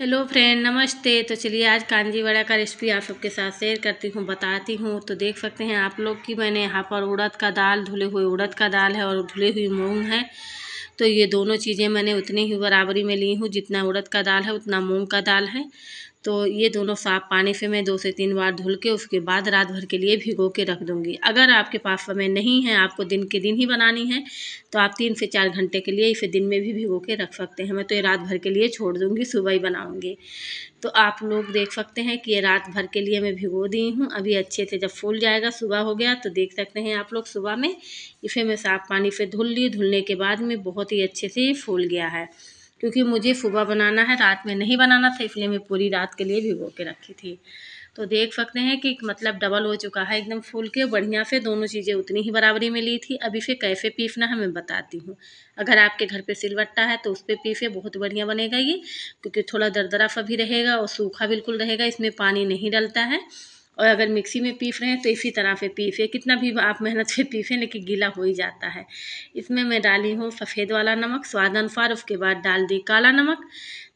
hello friend नमस्ते तो चलिए आज कांजी वड़ा का रेसिपी आप सबके साथ शेयर करती हूँ बताती हूँ तो देख सकते हैं आप लोग कि मैंने यहाँ पर उड़द का दाल धुले हुए उड़द का दाल है और धुले हुई मूंग है तो ये दोनों चीज़ें मैंने उतनी ही बराबरी में ली हूँ जितना उड़द का दाल है उतना मूंग का दाल है तो ये दोनों साफ पानी से मैं दो से तीन बार धुल के उसके बाद रात भर के लिए भिगो के रख दूँगी अगर आपके पास समय नहीं है आपको दिन के दिन ही बनानी है तो आप तीन से चार घंटे के लिए इसे दिन में भी भिगो के रख सकते हैं मैं तो ये रात भर के लिए छोड़ दूँगी सुबह ही बनाऊँगी तो आप लोग देख सकते हैं कि ये रात भर के लिए मैं भिगो दी हूँ अभी अच्छे से जब फूल जाएगा सुबह हो गया तो देख सकते हैं आप लोग सुबह में इसे मैं साफ़ पानी से धुल ली धुलने के बाद में बहुत ही अच्छे से ये फूल गया है क्योंकि मुझे सुबह बनाना है रात में नहीं बनाना था इसलिए मैं पूरी रात के लिए भिगो के रखी थी तो देख सकते हैं कि मतलब डबल हो चुका है एकदम फूल के बढ़िया से दोनों चीज़ें उतनी ही बराबरी में ली थी अभी फिर कैसे पीसना है मैं बताती हूँ अगर आपके घर पे सिलवट्टा है तो उस पर पीसे बहुत बढ़िया बनेगा ये क्योंकि थोड़ा दरदरा सा भी रहेगा और सूखा बिल्कुल रहेगा इसमें पानी नहीं डलता है और अगर मिक्सी में पीस रहे हैं तो इसी तरह से पीफे कितना भी आप मेहनत से पीसें लेकिन गीला हो ही जाता है इसमें मैं डाली हूँ सफ़ेद वाला नमक स्वाद अनुसार उसके बाद डाल दी काला नमक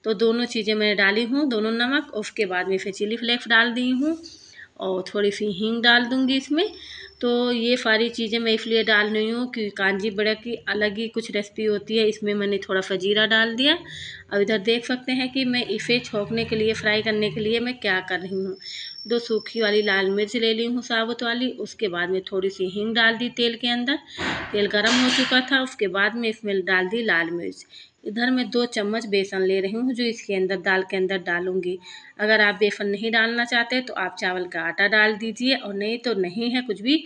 तो दोनों चीज़ें मैं डाली हूँ दोनों नमक उसके बाद में फिर चिली फ्लेक्स डाल दी हूँ और थोड़ी सी हींग डाल दूँगी इसमें तो ये सारी चीज़ें मैं इसलिए डाल रही हूँ कि कांजी बड़ा की अलग ही कुछ रेसिपी होती है इसमें मैंने थोड़ा फजीरा डाल दिया अब इधर देख सकते हैं कि मैं इसे छोंकने के लिए फ्राई करने के लिए मैं क्या कर रही हूँ दो सूखी वाली लाल मिर्च ले ली हूँ साबुत वाली उसके बाद में थोड़ी सी हींग डाल दी तेल के अंदर तेल गर्म हो चुका था उसके बाद में इसमें डाल दी लाल मिर्च इधर मैं दो चम्मच बेसन ले रही हूँ जो इसके अंदर दाल के अंदर डालूंगी अगर आप बेसन नहीं डालना चाहते तो आप चावल का आटा डाल दीजिए और नहीं तो नहीं है कुछ भी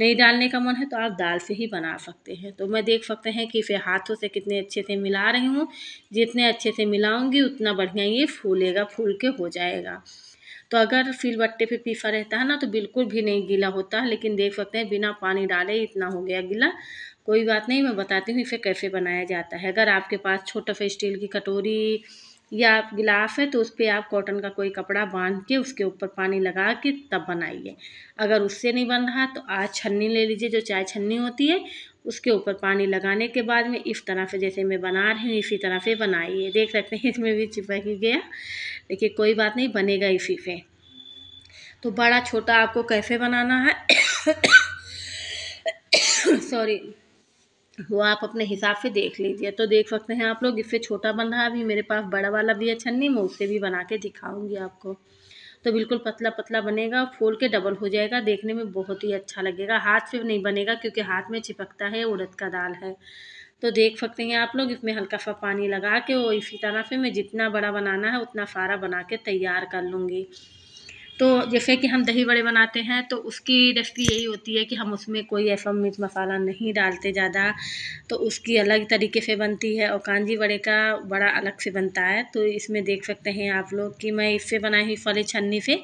नहीं डालने का मन है तो आप दाल से ही बना सकते हैं तो मैं देख सकते हैं कि इसे हाथों से कितने अच्छे से मिला रही हूँ जितने अच्छे से मिलाऊँगी उतना बढ़िया ये फूलेगा फूल के हो जाएगा तो अगर फील बट्टे पे पीफा रहता है ना तो बिल्कुल भी नहीं गीला होता है लेकिन देख सकते हैं बिना पानी डाले इतना हो गया गीला कोई बात नहीं मैं बताती हूँ इसे कैसे बनाया जाता है अगर आपके पास छोटा सा स्टील की कटोरी या आप गिलास है तो उस पर आप कॉटन का कोई कपड़ा बांध के उसके ऊपर पानी लगा के तब बनाइए अगर उससे नहीं बन रहा तो आज छन्नी ले लीजिए जो चाय छन्नी होती है उसके ऊपर पानी लगाने के बाद में इस तरह से जैसे मैं बना रही हूँ इसी तरह से बनाइए देख सकते हैं इसमें भी चिपक ही गया देखिए कोई बात नहीं बनेगा इसी से तो बड़ा छोटा आपको कैसे बनाना है सॉरी वो आप अपने हिसाब से देख लीजिए तो देख सकते हैं आप लोग इससे छोटा बन रहा है अभी मेरे पास बड़ा वाला भी है छन्नी मैं उससे भी बना के दिखाऊंगी आपको तो बिल्कुल पतला पतला बनेगा फूल के डबल हो जाएगा देखने में बहुत ही अच्छा लगेगा हाथ पे नहीं बनेगा क्योंकि हाथ में चिपकता है उड़द का दाल है तो देख सकते हैं आप लोग इसमें हल्का सा पानी लगा के और इसी तरह से मैं जितना बड़ा बनाना है उतना सारा बना के तैयार कर लूँगी तो जैसे कि हम दही बड़े बनाते हैं तो उसकी रेसिपी यही होती है कि हम उसमें कोई ऐसा मिर्च मसाला नहीं डालते ज़्यादा तो उसकी अलग तरीके से बनती है और कांजी बड़े का बड़ा अलग से बनता है तो इसमें देख सकते हैं आप लोग कि मैं इससे बनाई हुई फले छन्नी से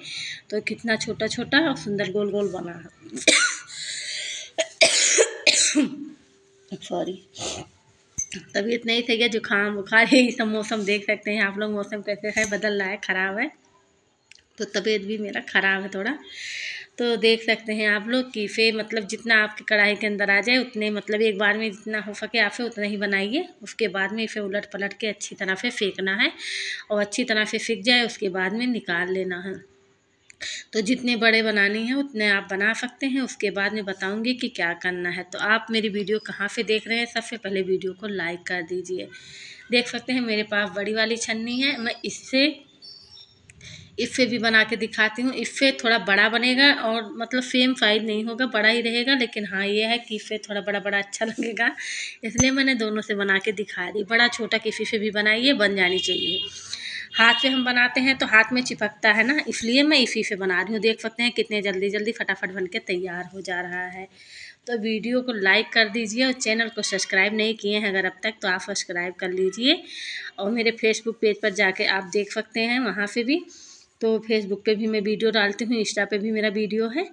तो कितना छोटा छोटा और सुंदर गोल गोल बना सॉरी तबीयत नहीं सही है जुकाम बुखार यही सब मौसम देख सकते हैं आप लोग मौसम कैसे है बदल रहा है ख़राब है तो तबीयत भी मेरा ख़राब है थोड़ा तो देख सकते हैं आप लोग कि फिर मतलब जितना आपके कढ़ाई के अंदर आ जाए उतने मतलब एक बार में जितना हो सके आप फिर उतना ही बनाइए उसके बाद में इसे उलट पलट के अच्छी तरह से फेंकना है और अच्छी तरह से फेंक जाए उसके बाद में निकाल लेना है तो जितने बड़े बनाने हैं उतने आप बना सकते हैं उसके बाद में बताऊँगी कि क्या करना है तो आप मेरी वीडियो कहाँ से देख रहे हैं सबसे पहले वीडियो को लाइक कर दीजिए देख सकते हैं मेरे पास बड़ी वाली छन्नी है मैं इससे इफ़े भी बना के दिखाती हूँ इफ़े थोड़ा बड़ा बनेगा और मतलब सेम साइज नहीं होगा बड़ा ही रहेगा लेकिन हाँ ये है कि इफ़े थोड़ा बड़ा बड़ा अच्छा लगेगा इसलिए मैंने दोनों से बना के दिखा दी बड़ा छोटा किसी से भी बनाइए बन जानी चाहिए हाथ से हम बनाते हैं तो हाथ में चिपकता है ना इसलिए मैं इसी से बना रही हूँ देख सकते हैं कितने जल्दी जल्दी फटाफट बन के तैयार हो जा रहा है तो वीडियो को लाइक कर दीजिए और चैनल को सब्सक्राइब नहीं किए हैं अगर अब तक तो आप सब्सक्राइब कर लीजिए और मेरे फेसबुक पेज पर जाके आप देख सकते हैं वहाँ से भी तो फेसबुक पे भी मैं वीडियो डालती हूँ इंस्टा पे भी मेरा वीडियो है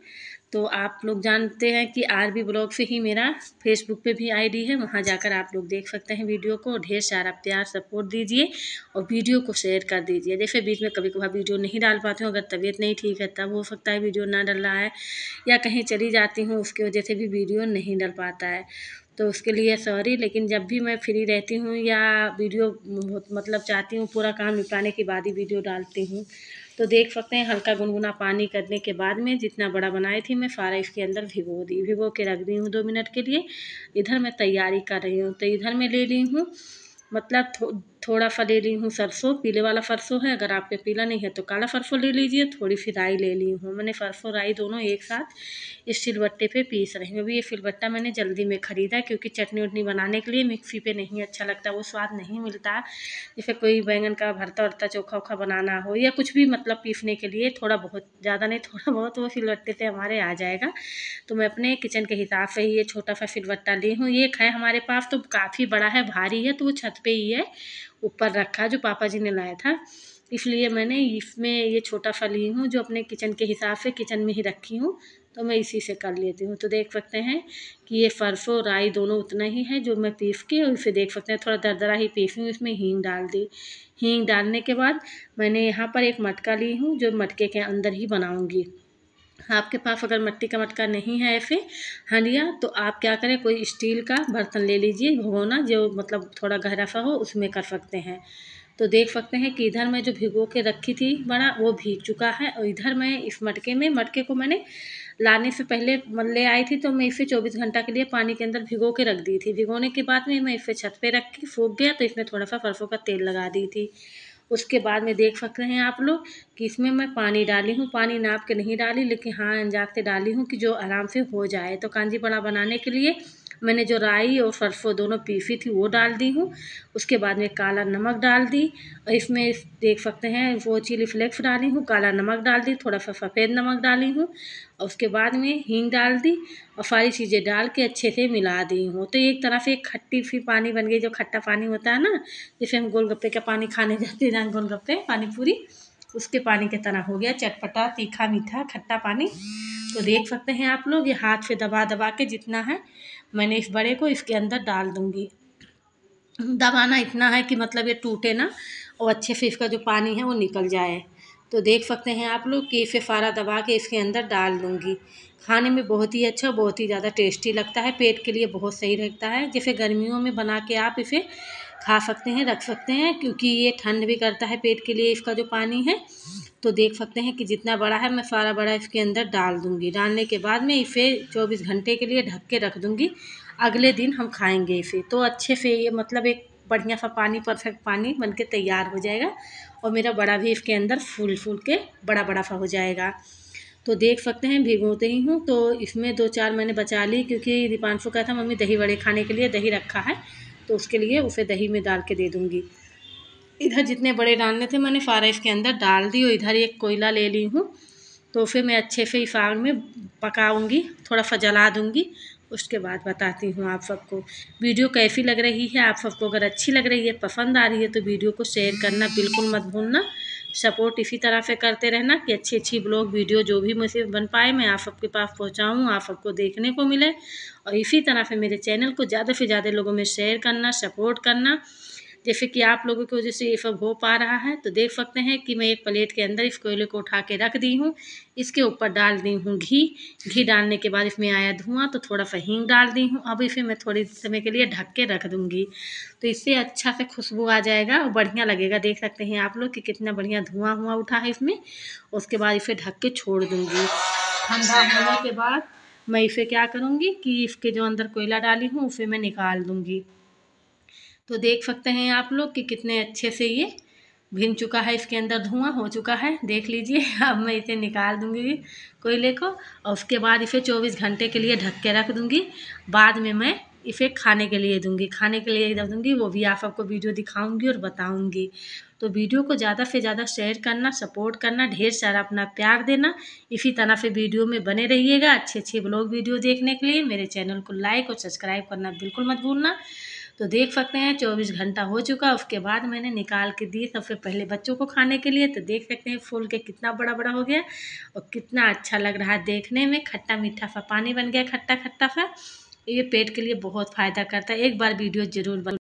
तो आप लोग जानते हैं कि आर बी ब्लॉग से ही मेरा फेसबुक पे भी आईडी है वहाँ जाकर आप लोग देख सकते हैं वीडियो को ढेर सारा प्यार सपोर्ट दीजिए और वीडियो को शेयर कर दीजिए जैसे बीच में कभी कभार वीडियो नहीं डाल पाती हूँ अगर तबीयत नहीं ठीक है तब हो सकता है वीडियो ना डल रहा है या कहीं चली जाती हूँ उसकी वजह से भी वीडियो नहीं डल पाता है तो उसके लिए सॉरी लेकिन जब भी मैं फ्री रहती हूँ या वीडियो मतलब चाहती हूँ पूरा काम निपटाने के बाद ही वीडियो डालती हूँ तो देख सकते हैं हल्का गुनगुना पानी करने के बाद में जितना बड़ा बनाई थी मैं मैं फ़ारा इसके अंदर भिगो दी भिगो के रख दी हूँ दो मिनट के लिए इधर मैं तैयारी कर रही हूँ तो इधर मैं ले ली हूँ मतलब थोड़ा सा ले ली हूँ सरसों पीले वाला सरसों है अगर आपके पीला नहीं है तो काला सरसों ले लीजिए थोड़ी सी राई ले ली हूँ मैंने सरसों राई दोनों एक साथ इस सिलबट्टे पे पीस रही हूँ अभी ये सिलबट्टा मैंने जल्दी में ख़रीदा क्योंकि चटनी उटनी बनाने के लिए मिक्सी पे नहीं अच्छा लगता वो स्वाद नहीं मिलता जैसे कोई बैंगन का भरता वरता चोखा उखा बनाना हो या कुछ भी मतलब पीसने के लिए थोड़ा बहुत ज़्यादा नहीं थोड़ा बहुत वो सिलबट्टे से हमारे आ जाएगा तो मैं अपने किचन के हिसाब से ही ये छोटा सा सिलबट्टा ली हूँ ये है हमारे पास तो काफ़ी बड़ा है भारी है तो वो छत पर ही है ऊपर रखा जो पापा जी ने लाया था इसलिए मैंने इसमें ये छोटा सा ली हूँ जो अपने किचन के हिसाब से किचन में ही रखी हूँ तो मैं इसी से कर लेती हूँ तो देख सकते हैं कि ये सरसों राई दोनों उतना ही है जो मैं पीस के और उसे देख सकते हैं थोड़ा दरदरा ही पीसी हूँ इसमें हींग डाल दी हींग डालने के बाद मैंने यहाँ पर एक मटका ली हूँ जो मटके के अंदर ही बनाऊँगी आपके पास अगर मट्टी का मटका नहीं है ऐसे हंडिया तो आप क्या करें कोई स्टील का बर्तन ले लीजिए भगोना जो मतलब थोड़ा गहरा सा हो उसमें कर सकते हैं तो देख सकते हैं कि इधर मैं जो भिगो के रखी थी बड़ा वो भीग चुका है और इधर मैं इस मटके में मटके को मैंने लाने से पहले ले आई थी तो मैं इसे 24 घंटा के लिए पानी के अंदर भिगो के रख दी थी भिगोने के बाद में मैं इसे छत पे रख के सूख गया तो इसमें थोड़ा सा सरसों का तेल लगा दी थी उसके बाद में देख सकते हैं आप लोग कि इसमें मैं पानी डाली हूँ पानी नाप के नहीं डाली लेकिन हाँ अंजाब से डाली हूँ कि जो आराम से हो जाए तो कांजीपड़ा बनाने के लिए मैंने जो राई और सरसों दोनों पीसी थी वो डाल दी हूँ उसके बाद में काला नमक डाल दी और इसमें देख सकते हैं वो चिली फ्लेक्स डाली हूँ काला नमक डाल दी थोड़ा सा सफ़ेद नमक डाली हूँ और उसके बाद में हींग डाल दी और सारी चीज़ें डाल के अच्छे से मिला दी हूँ तो एक तरह से एक खट्टी सी पानी बन गई जो खट्टा पानी होता है ना जैसे हम गोलगप्पे का पानी खाने जाते हैं ना गोलगप्पे पानी पूरी उसके पानी की तरह हो गया चटपटा तीखा मीठा खट्टा पानी तो देख सकते हैं आप लोग ये हाथ से दबा दबा के जितना है मैंने इस बड़े को इसके अंदर डाल दूँगी दबाना इतना है कि मतलब ये टूटे ना और अच्छे से इसका जो पानी है वो निकल जाए तो देख सकते हैं आप लोग कि इसे सारा दबा के इसके अंदर डाल दूँगी खाने में बहुत ही अच्छा बहुत ही ज़्यादा टेस्टी लगता है पेट के लिए बहुत सही रहता है जैसे गर्मियों में बना के आप इसे खा सकते हैं रख सकते हैं क्योंकि ये ठंड भी करता है पेट के लिए इसका जो पानी है तो देख सकते हैं कि जितना बड़ा है मैं सारा बड़ा इसके अंदर डाल दूँगी डालने के बाद में इसे चौबीस घंटे के लिए ढक के रख दूँगी अगले दिन हम खाएँगे इसे तो अच्छे से ये मतलब एक बढ़िया सा पानी परफेक्ट पानी बन के तैयार हो जाएगा और मेरा बड़ा भी इसके अंदर फूल फूल के बड़ा बड़ा सा हो जाएगा तो देख सकते हैं भिगोते ही हूँ तो इसमें दो चार मैंने बचा ली क्योंकि दीपांशु कहता मम्मी दही बड़े खाने के लिए दही रखा है तो उसके लिए उसे दही में डाल के दे दूँगी इधर जितने बड़े डालने थे मैंने फारेफ के अंदर डाल दी और इधर एक कोयला ले ली हूँ तो फिर मैं अच्छे से इस आग में पकाऊंगी थोड़ा सा जला दूँगी उसके बाद बताती हूँ आप सबको वीडियो कैसी लग रही है आप सबको अगर अच्छी लग रही है पसंद आ रही है तो वीडियो को शेयर करना बिल्कुल मत भूलना सपोर्ट इसी तरह से करते रहना कि अच्छी अच्छी ब्लॉग वीडियो जो भी मुझे बन पाए मैं आप सबके पास पहुँचाऊँ आप सबको देखने को मिले और इसी तरह से मेरे चैनल को ज़्यादा से ज़्यादा लोगों में शेयर करना सपोर्ट करना जैसे कि आप लोगों की वजह से ये सब हो पा रहा है तो देख सकते हैं कि मैं एक प्लेट के अंदर इस कोयले को उठा के रख दी हूँ इसके ऊपर डाल दी हूँ घी घी डालने के बाद इसमें आया धुआं तो थोड़ा सा हींग डाल दी हूँ अब इसे मैं थोड़ी समय के लिए ढक के रख दूँगी तो इससे अच्छा से खुशबू आ जाएगा और बढ़िया लगेगा देख सकते हैं आप लोग कि कितना बढ़िया धुआँ हुआ उठा है इसमें उसके बाद इसे ढक के छोड़ दूँगी ठंडा होने के बाद मैं इसे क्या करूँगी कि इसके जो अंदर कोयला डाली हूँ उसे मैं निकाल दूँगी तो देख सकते हैं आप लोग कि कितने अच्छे से ये भिन चुका है इसके अंदर धुआं हो चुका है देख लीजिए अब मैं इसे निकाल दूंगी कोयले को और उसके बाद इसे 24 घंटे के लिए ढक के रख दूंगी बाद में मैं इसे खाने के लिए दूंगी खाने के लिए रख दूंगी वो भी आप सबको वीडियो दिखाऊंगी और बताऊंगी तो वीडियो को ज़्यादा से ज़्यादा शेयर करना सपोर्ट करना ढेर सारा अपना प्यार देना इसी तरह से वीडियो में बने रहिएगा अच्छे अच्छे ब्लॉग वीडियो देखने के लिए मेरे चैनल को लाइक और सब्सक्राइब करना बिल्कुल मत भूलना तो देख सकते हैं चौबीस घंटा हो चुका उसके बाद मैंने निकाल के दी सबसे पहले बच्चों को खाने के लिए तो देख सकते हैं फूल के कितना बड़ा बड़ा हो गया और कितना अच्छा लग रहा है देखने में खट्टा मीठा सा पानी बन गया खट्टा खट्टा सा ये पेट के लिए बहुत फ़ायदा करता है एक बार वीडियो ज़रूर